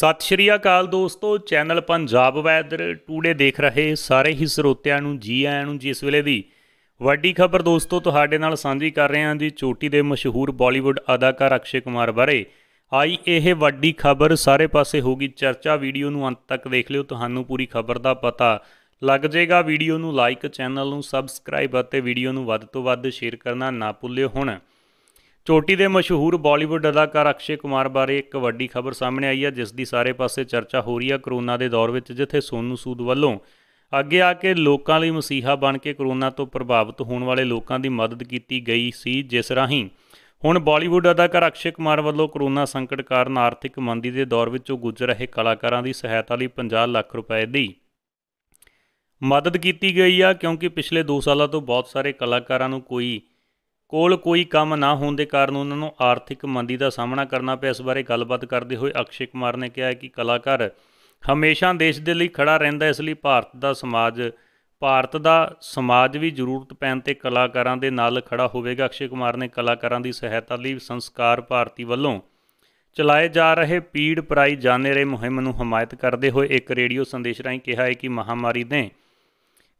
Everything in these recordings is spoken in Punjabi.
ਸਤਿ ਸ਼੍ਰੀ ਅਕਾਲ ਦੋਸਤੋ ਚੈਨਲ ਪੰਜਾਬ ਵੈਦਰ ਟੂਡੇ ਦੇਖ ਰਹੇ ਸਾਰੇ ਹੀ ਸਰੋਤਿਆਂ ਨੂੰ ਜੀ ਆਇਆਂ ਨੂੰ ਜਿਸ ਵੇਲੇ ਦੀ ਵੱਡੀ ਖਬਰ ਦੋਸਤੋ ਤੁਹਾਡੇ ਨਾਲ ਸਾਂਝੀ ਕਰ ਰਹੇ ਹਾਂ ਜੀ ਚੋਟੀ ਦੇ ਮਸ਼ਹੂਰ ਬਾਲੀਵੁੱਡ ਅਦਾਕਾਰ ਅਕਸ਼ੇ ਕੁਮਾਰ ਬਾਰੇ ਆਈ ਇਹ ਵੱਡੀ ਖਬਰ ਸਾਰੇ ਪਾਸੇ ਹੋਗੀ ਚਰਚਾ ਵੀਡੀਓ ਨੂੰ ਅੰਤ ਤੱਕ ਦੇਖ ਲਿਓ ਤੁਹਾਨੂੰ ਪੂਰੀ ਖਬਰ ਦਾ ਪਤਾ ਲੱਗ ਜਾਏਗਾ ਵੀਡੀਓ ਨੂੰ ਲਾਈਕ ਚੈਨਲ ਨੂੰ ਸਬਸਕ੍ਰਾਈਬ ਅਤੇ ਵੀਡੀਓ ਨੂੰ ਵੱਧ ਤੋਂ ਵੱਧ ਸ਼ੇਅਰ ਕਰਨਾ ਨਾ ਭੁੱਲਿਓ ਹੁਣ ਚੋਟੀ ਦੇ ਮਸ਼ਹੂਰ ਬਾਲੀਵੁੱਡ ਅਦਾਕਾਰ ਅਕਸ਼ੇ ਕੁਮਾਰ ਬਾਰੇ ਇੱਕ ਵੱਡੀ ਖਬਰ ਸਾਹਮਣੇ ਆਈ ਹੈ ਜਿਸ ਦੀ ਸਾਰੇ ਪਾਸੇ ਚਰਚਾ ਹੋ ਰਹੀ ਹੈ ਕਰੋਨਾ ਦੇ ਦੌਰ ਵਿੱਚ ਜਿੱਥੇ ਸੋਨੂ ਸੂਦ ਵੱਲੋਂ ਅੱਗੇ ਆ ਕੇ ਲੋਕਾਂ ਲਈ ਮਸੀਹਾ ਬਣ ਕੇ ਕਰੋਨਾ ਤੋਂ ਪ੍ਰਭਾਵਿਤ ਹੋਣ ਵਾਲੇ ਲੋਕਾਂ ਦੀ ਮਦਦ ਕੀਤੀ ਗਈ ਸੀ ਜਿਸ ਰਾਹੀਂ ਹੁਣ ਬਾਲੀਵੁੱਡ ਅਦਾਕਾਰ ਅਕਸ਼ੇ ਕੁਮਾਰ ਵੱਲੋਂ ਕਰੋਨਾ ਸੰਕਟ ਕਾਰਨ ਆਰਥਿਕ ਮੰਦੀ ਦੇ ਦੌਰ ਵਿੱਚੋਂ ਗੁਜ਼ਰ ਰਹੇ ਕਲਾਕਾਰਾਂ ਦੀ ਸਹਾਇਤਾ ਲਈ 50 ਲੱਖ ਰੁਪਏ ਦੀ ਮਦਦ ਕੀਤੀ ਗਈ ਆ ਕਿਉਂਕਿ ਪਿਛਲੇ 2 ਸਾਲਾਂ ਤੋਂ ਬਹੁਤ ਸਾਰੇ ਕਲਾਕਾਰਾਂ ਨੂੰ ਕੋਈ ਕੋਲ ਕੋਈ ਕੰਮ ਨਾ ਹੋਣ ਦੇ ਕਾਰਨ ਉਹਨਾਂ ਨੂੰ ਆਰਥਿਕ ਮੰਦੀ ਦਾ ਸਾਹਮਣਾ ਕਰਨਾ ਪਿਆ ਇਸ ਬਾਰੇ ਗੱਲਬਾਤ ਕਰਦੇ ਹੋਏ ਅਕਸ਼ੇ ਕੁਮਾਰ ਨੇ ਕਿਹਾ ਕਿ ਕਲਾਕਾਰ ਹਮੇਸ਼ਾ ਦੇਸ਼ ਦੇ ਲਈ ਖੜਾ ਰਹਿੰਦਾ ਇਸ ਲਈ ਭਾਰਤ ਦਾ ਸਮਾਜ ਭਾਰਤ ਦਾ ਸਮਾਜ ਵੀ ਜ਼ਰੂਰਤ ਪੈਣ ਤੇ ਕਲਾਕਾਰਾਂ ਦੇ ਨਾਲ ਖੜਾ ਹੋਵੇਗਾ ਅਕਸ਼ੇ ਕੁਮਾਰ ਨੇ ਕਲਾਕਾਰਾਂ ਦੀ ਸਹਾਇਤਾ ਲਈ ਸੰਸਕਾਰ ਭਾਰਤੀ ਵੱਲੋਂ ਚਲਾਏ ਜਾ ਰਹੇ ਪੀੜ ਪਰਾਈ ਜਾਣੇ ਰੇ ਮੁਹਿੰਮ ਨੂੰ ਹਮਾਇਤ ਕਰਦੇ ਹੋਏ ਇੱਕ ਰੇਡੀਓ ਸੰਦੇਸ਼ ਰਾਹੀਂ ਕਿਹਾ ਹੈ ਕਿ ਮਹਾਮਾਰੀ ਨੇ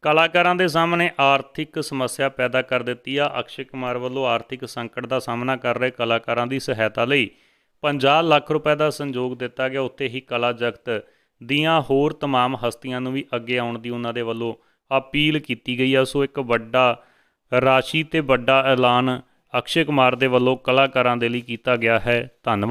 ਕਲਾਕਾਰਾਂ ਦੇ ਸਾਹਮਣੇ ਆਰਥਿਕ ਸਮੱਸਿਆ ਪੈਦਾ ਕਰ ਦਿੱਤੀ ਆ ਅਕਸ਼ੇ ਕੁਮਾਰ ਵੱਲੋਂ ਆਰਥਿਕ ਸੰਕਟ ਦਾ ਸਾਹਮਣਾ ਕਰ ਰਹੇ ਕਲਾਕਾਰਾਂ ਦੀ ਸਹਾਇਤਾ ਲਈ 50 ਲੱਖ ਰੁਪਏ ਦਾ ਸੰਯੋਗ ਦਿੱਤਾ ਗਿਆ ਉੱਤੇ ਹੀ ਕਲਾ ਜਗਤ ਦੀਆਂ ਹੋਰ तमाम ਹਸਤੀਆਂ ਨੂੰ ਵੀ ਅੱਗੇ ਆਉਣ ਦੀ ਉਹਨਾਂ ਦੇ ਵੱਲੋਂ ਅਪੀਲ ਕੀਤੀ ਗਈ ਆ ਸੋ ਇੱਕ ਵੱਡਾ ਰਾਸ਼ੀ ਤੇ ਵੱਡਾ ਐਲਾਨ ਅਕਸ਼ੇ ਕੁਮਾਰ ਦੇ ਵੱਲੋਂ ਕਲਾਕਾਰਾਂ ਦੇ ਲਈ ਕੀਤਾ ਗਿਆ ਹੈ ਧੰਨਵਾਦ